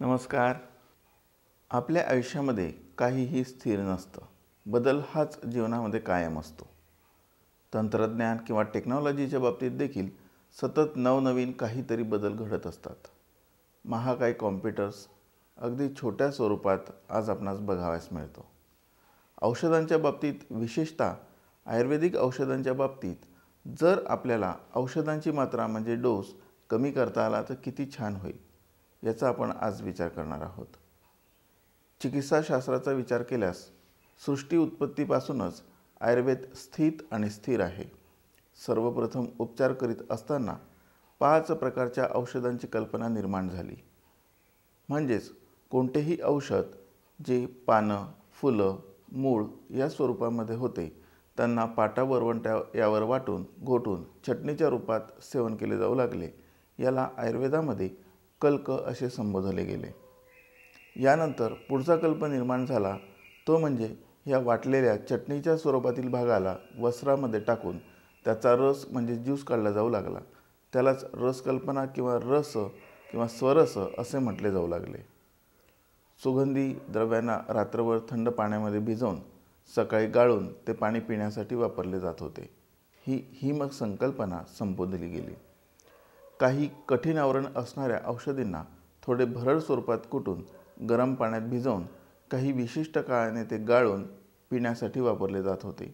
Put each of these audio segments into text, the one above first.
नमस्कार आपल्या आयुष्यामध्ये काहीही स्थिर नसतं बदल हाच जीवनामध्ये कायम असतो तंत्रज्ञान किंवा टेक्नॉलॉजीच्या बाबतीत देखील सतत नवनवीन काहीतरी बदल घडत असतात महाकाय कॉम्प्युटर्स अगदी छोट्या स्वरूपात आज आपणास बघाव्यास मिळतो औषधांच्या बाबतीत विशेषतः आयुर्वेदिक औषधांच्या बाबतीत जर आपल्याला औषधांची मात्रा म्हणजे डोस कमी करता आला तर किती छान होईल याचा आपण आज विचार करणार आहोत चिकित्साशास्त्राचा विचार केल्यास सृष्टी उत्पत्तीपासूनच आयुर्वेद स्थित आणि स्थिर आहे सर्वप्रथम उपचार करीत असताना पाच प्रकारच्या औषधांची कल्पना निर्माण झाली म्हणजेच कोणतेही औषध जे पानं फुलं मूळ या स्वरूपामध्ये होते त्यांना पाटा वरवंट्या यावर वाटून घोटून चटणीच्या रूपात सेवन केले जाऊ लागले याला आयुर्वेदामध्ये कल्क असे संबोधले गेले यानंतर पुढचा कल्प निर्माण झाला तो म्हणजे ह्या वाटलेल्या चटणीच्या स्वरूपातील भागाला वस्त्रामध्ये टाकून त्याचा रस म्हणजे ज्यूस काढला जाऊ लागला त्यालाच रसकल्पना किंवा रस किंवा स्वरस असे म्हटले जाऊ लागले सुगंधी द्रव्यांना रात्रभर थंड पाण्यामध्ये भिजवून सकाळी गाळून ते पाणी पिण्यासाठी वापरले जात होते ही ही मग संकल्पना संबोधली गेली काही कठीण आवरण असणाऱ्या औषधींना थोडे भरड स्वरूपात कुटून गरम पाण्यात भिजवून काही विशिष्ट काळाने ते गाळून पिण्यासाठी वापरले जात होते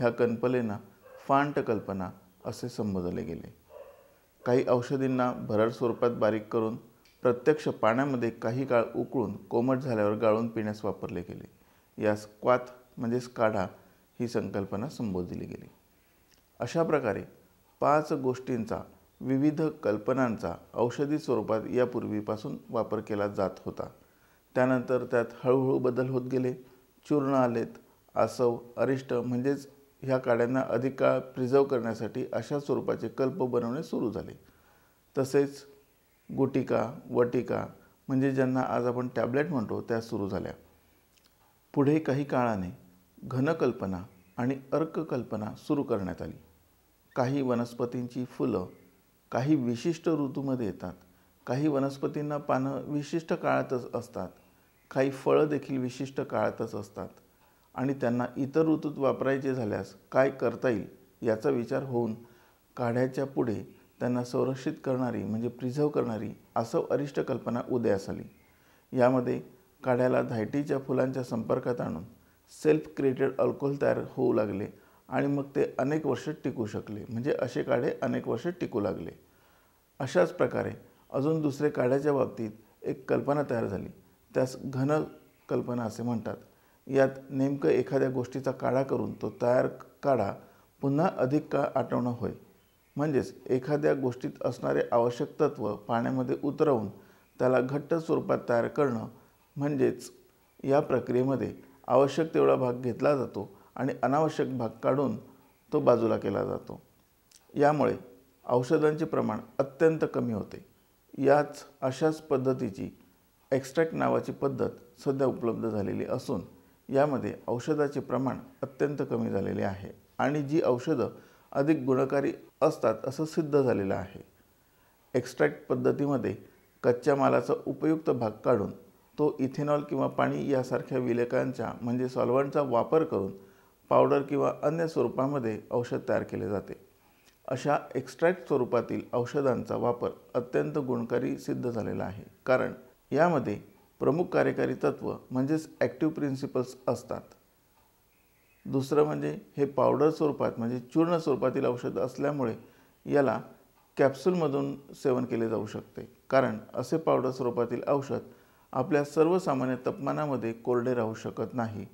ह्या कल्पलेना फांट कल्पना असे संबोधले गेले काही औषधींना भरड स्वरूपात बारीक करून प्रत्यक्ष पाण्यामध्ये काही काळ उकळून कोमट झाल्यावर गाळून पिण्यास वापरले गेले यास क्वात म्हणजेच काढा ही संकल्पना संबोधली गेली अशा प्रकारे पाच गोष्टींचा विविध कल्पनांचा औषधी स्वरूपात यापूर्वीपासून वापर केला जात होता त्यानंतर त्यात हळूहळू बदल होत गेले चूर्ण आलेत आसव अरिष्ट म्हणजेच ह्या काड्यांना अधिक काळ प्रिझर्व करण्यासाठी अशा स्वरूपाचे कल्प बनवणे सुरू झाले तसेच गुटिका वटिका म्हणजे ज्यांना आज आपण टॅबलेट म्हणतो त्या सुरू झाल्या पुढे काही काळाने घनकल्पना आणि अर्ककल्पना सुरू करण्यात आली काही वनस्पतींची फुलं काही विशिष्ट ऋतूमध्ये येतात काही वनस्पतींना पानं विशिष्ट काळातच असतात काही फळं देखील विशिष्ट काळातच असतात आणि त्यांना इतर ऋतूत वापरायचे झाल्यास काय करता येईल याचा विचार होऊन काढ्याच्या पुढे त्यांना संरक्षित करणारी म्हणजे प्रिझर्व करणारी असं अरिष्ट कल्पना उदयास आली यामध्ये काढ्याला धायटीच्या फुलांच्या संपर्कात आणून सेल्फ क्रिएटेड अल्कोहोल तयार होऊ लागले आणि मग ते अनेक वर्ष टिकू शकले म्हणजे असे काढे अनेक वर्ष टिकू लागले अशाच प्रकारे अजून दुसरे काढ्याच्या बाबतीत एक कल्पना तयार झाली त्यास घन कल्पना असे म्हणतात यात नेमकं एखाद्या गोष्टीचा काढा करून तो तयार काढा पुन्हा अधिक काळ आठवणं होय म्हणजेच एखाद्या गोष्टीत असणारे आवश्यक तत्त्व पाण्यामध्ये उतरवून त्याला घट्ट स्वरूपात तयार करणं म्हणजेच या प्रक्रियेमध्ये आवश्यक तेवढा भाग घेतला जातो आणि अनावश्यक भाग काढून तो बाजूला केला जातो यामुळे औषधांचे प्रमाण अत्यंत कमी होते याच अशाच पद्धतीची एक्स्ट्रॅक्ट नावाची पद्धत सध्या उपलब्ध झालेली असून यामध्ये औषधाचे प्रमाण अत्यंत कमी झालेले आहे आणि जी औषधं अधिक गुणकारी असतात असं सिद्ध झालेलं आहे एक्स्ट्रॅक्ट पद्धतीमध्ये कच्च्या मालाचा उपयुक्त भाग काढून तो इथेनॉल किंवा पाणी यासारख्या विलेकांच्या म्हणजे सॉल्वंटचा वापर करून पावडर किंवा अन्य स्वरूपामध्ये औषध तयार केले जाते अशा एक्स्ट्रॅक्ट स्वरूपातील औषधांचा वापर अत्यंत गुणकारी सिद्ध झालेला आहे कारण यामध्ये प्रमुख कार्यकारी तत्त्व म्हणजेच ॲक्टिव्ह प्रिन्सिपल्स असतात दुसरं म्हणजे हे पावडर स्वरूपात म्हणजे चूर्ण स्वरूपातील औषध असल्यामुळे याला कॅप्सूलमधून सेवन केले जाऊ शकते कारण असे पावडर स्वरूपातील औषध आपल्या सर्वसामान्य तापमानामध्ये कोरडे राहू शकत नाही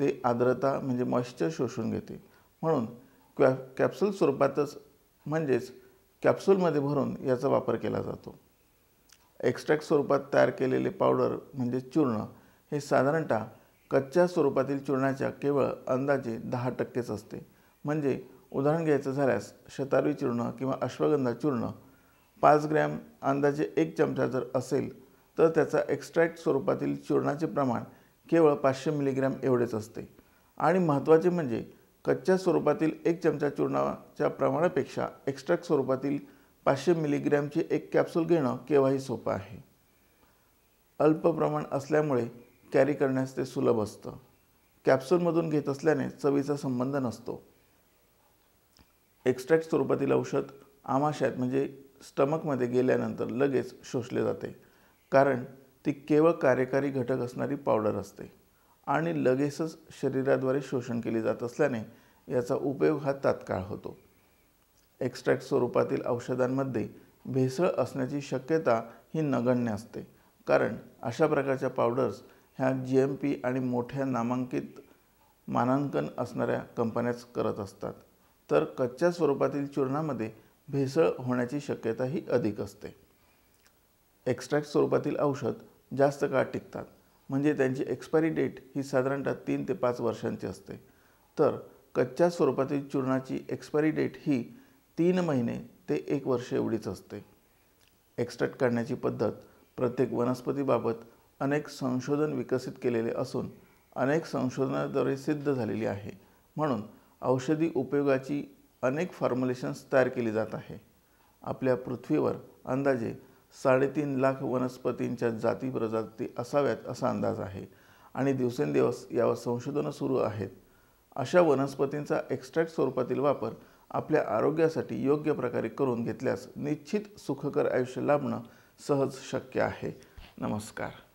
ते आर्द्रता म्हणजे मॉइश्चर शोषून घेते म्हणून कॅ कॅप्सूल स्वरूपातच म्हणजेच कॅप्सूलमध्ये भरून याचा वापर केला जातो एक्स्ट्रॅक्ट स्वरूपात तयार केलेले पावडर म्हणजे चूर्ण हे साधारणतः कच्च्या स्वरूपातील चूर्णाच्या केवळ अंदाजे दहा टक्केच असते म्हणजे उदाहरण घ्यायचं झाल्यास शतारवी चूर्ण किंवा अश्वगंधा चूर्ण पाच ग्रॅम अंदाजे एक चमचा जर असेल तर त्याचा एक्स्ट्रॅक्ट स्वरूपातील चूर्णाचे प्रमाण केवळ पाचशे मिलीग्रॅम एवढेच असते आणि महत्त्वाचे म्हणजे कच्च्या स्वरूपातील एक चमचा चूर्णाच्या प्रमाणापेक्षा एक्स्ट्रॅक्ट स्वरूपातील पाचशे मिलीग्रॅमची एक कॅप्सूल घेणं केव्हाही सोपं आहे अल्प प्रमाण असल्यामुळे कॅरी करण्यास ते सुलभ असतं कॅप्सूलमधून घेत असल्याने चवीचा संबंध नसतो एक्स्ट्रॅक्ट स्वरूपातील औषध आमाशयात म्हणजे स्टमकमध्ये गेल्यानंतर लगेच शोषले जाते कारण ती केवळ कार्यकारी घटक असणारी पावडर असते आणि लगेचच शरीराद्वारे शोषण केली जात असल्याने याचा उपयोग हा तात्काळ होतो एक्स्ट्रॅक्ट स्वरूपातील औषधांमध्ये भेसळ असण्याची शक्यता ही नगण्य असते कारण अशा प्रकारच्या पावडर्स ह्या जी एम पी आणि मोठ्या नामांकित मानांकन असणाऱ्या कंपन्याच करत असतात तर कच्च्या स्वरूपातील चूर्णामध्ये भेसळ होण्याची शक्यता ही अधिक असते एक्स्ट्रॅक्ट स्वरूपातील औषध जास्त काळ टिकतात म्हणजे त्यांची एक्सपायरी डेट ही साधारणतः तीन ते पाच वर्षांची असते तर कच्च्या स्वरूपातील चूर्णाची एक्सपायरी डेट ही तीन महिने ते एक वर्ष एवढीच असते एक्स्ट्रॅक्ट काढण्याची पद्धत प्रत्येक वनस्पतीबाबत अनेक संशोधन विकसित केलेले असून अनेक संशोधनाद्वारे सिद्ध झालेली आहे म्हणून औषधी उपयोगाची अनेक फॉर्म्युलेशन्स तयार केली जात आहे आपल्या पृथ्वीवर अंदाजे साडेतीन लाख वनस्पतींच्या जाती प्रजाती असाव्यात असा अंदाज आहे आणि दिवसेंदिवस यावर संशोधनं सुरू आहेत अशा वनस्पतींचा एक्स्ट्रॅक्ट स्वरूपातील वापर आपल्या आरोग्यासाठी योग्य प्रकारे करून घेतल्यास निश्चित सुखकर आयुष्य लाभणं सहज शक्य आहे नमस्कार